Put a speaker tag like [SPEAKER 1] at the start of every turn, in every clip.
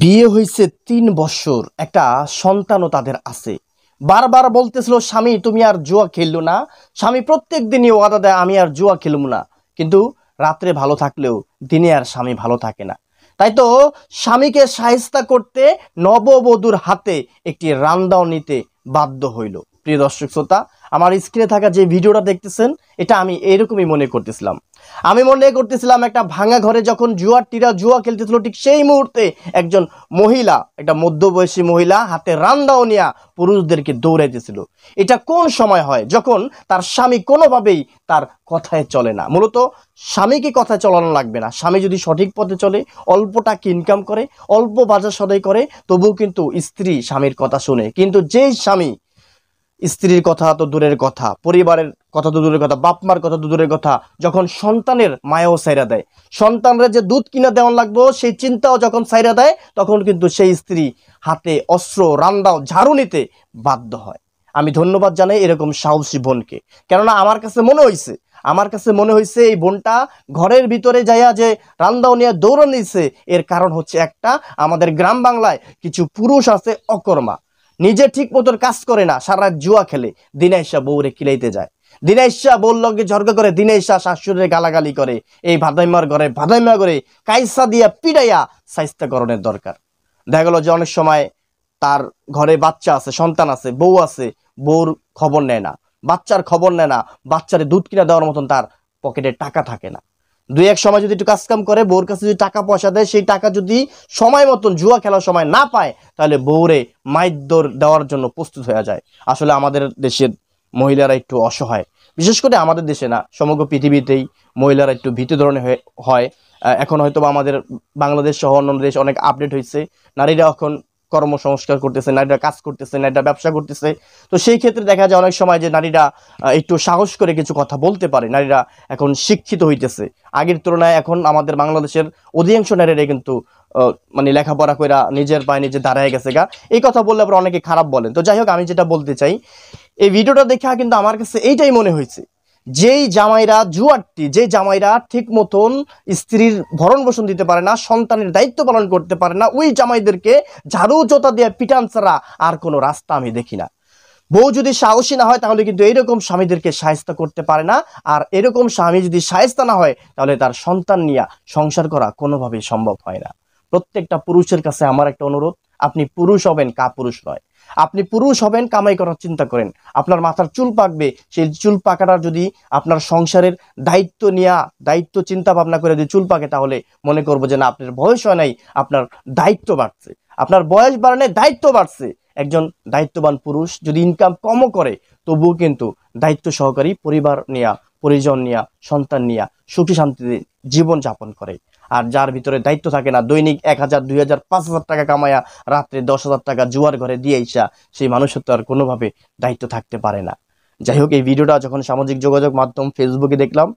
[SPEAKER 1] বিয়ে হয়েছে তিন বছর একটা সন্তানও তাদের আছে বারবার বলতেছিল স্বামী তুমি আর জুয়া খেললো না স্বামী প্রত্যেক দিনই ওয়াদা দেয় আমি আর জুয়া খেলবো না কিন্তু রাত্রে ভালো থাকলেও দিনে আর স্বামী ভালো থাকে না তাই তো স্বামীকে সাহিস্তা করতে নববধূর হাতে একটি রান্দাও নিতে বাধ্য হইল প্রিয় দর্শক শ্রোতা আমার স্ক্রিনে থাকা যে ভিডিওটা দেখতেছেন এটা আমি এরকমই মনে করতেছিলাম আমি মনে করতেছিলাম একটা ভাঙা ঘরে যখন জুয়ার টিরা জুয়া খেলতেছিল ঠিক সেই মুহূর্তে একজন মহিলা একটা মধ্যবয়সী মহিলা হাতে রান্দাও নিয়া পুরুষদেরকে দৌড়াইতেছিল এটা কোন সময় হয় যখন তার স্বামী কোনোভাবেই তার কথায় চলে না মূলত স্বামীকে কথায় চলানো লাগবে না স্বামী যদি সঠিক পথে চলে অল্প টাকা ইনকাম করে অল্প বাজার সদাই করে তবুও কিন্তু স্ত্রী স্বামীর কথা শুনে কিন্তু যেই স্বামী স্ত্রীর কথা তো দূরের কথা পরিবারের কথা তো দূরের কথা বাপমার মার কথা তো দূরের কথা যখন সন্তানের মায়াও সাইরা দেয় সন্তানরা যে দুধ কিনা দেওয়া লাগবো সেই চিন্তাও যখন সাইরা দেয় তখন কিন্তু সেই স্ত্রী হাতে অস্ত্র রান্দাও ঝাড়ু নিতে বাধ্য হয় আমি ধন্যবাদ জানাই এরকম সাহসী বোনকে কেননা আমার কাছে মনে হয়েছে আমার কাছে মনে হয়েছে এই বোনটা ঘরের ভিতরে যাইয়া যে রান্দাও নিয়ে দৌড়ান দিচ্ছে এর কারণ হচ্ছে একটা আমাদের গ্রাম বাংলায় কিছু পুরুষ আছে অকর্মা নিজে ঠিক মতন কাজ করে না সারা জুয়া খেলে দিনে ঈশা বউরে কিলাইতে যায় দিনে ঈশা বউর ঝর্গ ঝর্গা করে দিনে ঈশা শাশুড়ে গালাগালি করে এই ভাদাইমার ঘরে ভাদাইমা করে কাইসা দিয়া পিড়াইয়া স্বাস্থ্যকরণের দরকার দেখা গেল যে অনেক সময় তার ঘরে বাচ্চা আছে সন্তান আছে বউ আছে বউর খবর নেয় না বাচ্চার খবর নেয় না বাচ্চারে দুধ কিনা দেওয়ার মতন তার পকেটে টাকা থাকে না দুই এক সময় যদি একটু কাজকাম করে বউর কাছে যদি টাকা পয়সা দেয় সেই টাকা যদি সময় মতন জুয়া খেলার সময় না পায় তাহলে বউরে মাইদ্যর দেওয়ার জন্য প্রস্তুত হয়ে যায় আসলে আমাদের দেশের মহিলারা একটু অসহায় বিশেষ করে আমাদের দেশে না সমগ্র পৃথিবীতেই মহিলারা একটু ভীতি ধরনের হয় এখন হয়তো আমাদের বাংলাদেশ সহ অন্যান্য দেশ অনেক আপডেট হয়েছে নারীরা এখন কর্মসংস্কার করতেছে নারীরা কাজ করতেছে নারীরা ব্যবসা করতেছে তো সেই ক্ষেত্রে দেখা যায় অনেক সময় যে নারীরা একটু সাহস করে কিছু কথা বলতে পারে নারীরা এখন শিক্ষিত হইতেছে আগের তুলনায় এখন আমাদের বাংলাদেশের অধিকাংশ নারীরা কিন্তু মানে লেখাপড়া কইরা নিজের পায়ে নিজে দাঁড়ায় গেছে গা এই কথা বললে আবার অনেকে খারাপ বলেন তো যাই হোক আমি যেটা বলতে চাই এই ভিডিওটা দেখে কিন্তু আমার কাছে এইটাই মনে হয়েছে যেই জামাইরা জুয়ারটি যে জামাইরা ঠিক মতন স্ত্রীর ভরণ পোষণ দিতে পারে না সন্তানের দায়িত্ব পালন করতে পারে না ওই জামাইদেরকে ঝাড়ু জোতা দিয়ে পিটান ছাড়া আর কোনো রাস্তা আমি দেখি না বউ যদি সাহসী না হয় তাহলে কিন্তু এরকম স্বামীদেরকে সাহিস্তা করতে পারে না আর এরকম স্বামী যদি সাহিস্তা না হয় তাহলে তার সন্তান নিয়ে সংসার করা কোনোভাবেই সম্ভব হয় না প্রত্যেকটা পুরুষের কাছে আমার একটা অনুরোধ আপনি পুরুষ হবেন কাপুরুষ নয় আপনি পুরুষ হবেন কামাই করার চিন্তা করেন আপনার মাথার চুল পাকবে সেই চুল পাকাটা যদি আপনার সংসারের দায়িত্ব নেওয়া দায়িত্ব চিন্তা ভাবনা করে যদি চুল পাকে তাহলে মনে করবো যে না আপনার বয়স হয় নাই আপনার দায়িত্ব বাড়ছে আপনার বয়স বাড়ানে দায়িত্ব বাড়ছে একজন দায়িত্ববান পুরুষ যদি ইনকাম কমও করে তবুও কিন্তু দায়িত্ব সহকারী পরিবার নেওয়া পরিজন নিয়া সন্তান নিয়া সুখী শান্তিতে জীবন যাপন করে আর যার ভিতরে দায়িত্ব থাকে না দৈনিক এক হাজার দুই হাজার পাঁচ হাজার টাকা কামায়া রাত্রে দশ হাজার টাকা জুয়ার ঘরে দিয়ে ইসা সেই মানুষের তো আর কোনোভাবে দায়িত্ব থাকতে পারে না যাই হোক এই ভিডিওটা যখন সামাজিক যোগাযোগ মাধ্যম ফেসবুকে দেখলাম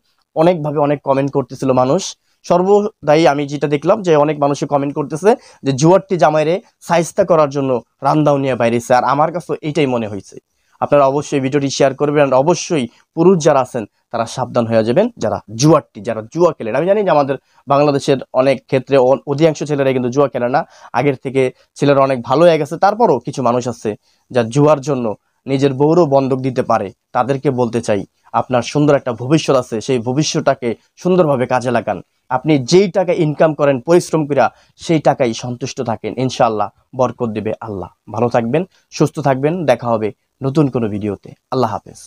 [SPEAKER 1] অনেকভাবে অনেক কমেন্ট করতেছিল মানুষ সর্বদাই আমি যেটা দেখলাম যে অনেক মানুষই কমেন্ট করতেছে যে জুয়ারটি জামাইরে সাইস্তা করার জন্য রান্দাও নিয়ে বাইরেছে আর আমার কাছে এইটাই মনে হয়েছে আপনারা অবশ্যই ভিডিওটি শেয়ার করবেন আর অবশ্যই পুরুষ যারা আছেন তারা সাবধান হয়ে যাবেন যারা জুয়ারটি যারা জুয়া খেলেন আমি জানি যে আমাদের বাংলাদেশের অনেক ক্ষেত্রে অধিকাংশ ছেলেরা কিন্তু জুয়া খেলে না আগের থেকে ছেলেরা অনেক ভালো হয়ে গেছে তারপরও কিছু মানুষ আছে যা জুয়ার জন্য নিজের বৌরও বন্ধক দিতে পারে তাদেরকে বলতে চাই আপনার সুন্দর একটা ভবিষ্যৎ আছে সেই ভবিষ্যৎটাকে সুন্দরভাবে কাজে লাগান আপনি যেই টাকা ইনকাম করেন পরিশ্রম করা সেই টাকাই সন্তুষ্ট থাকেন ইনশাআল্লাহ বরকত দেবে আল্লাহ ভালো থাকবেন সুস্থ থাকবেন দেখা হবে নতুন কোনো ভিডিওতে আল্লাহ হাফেজ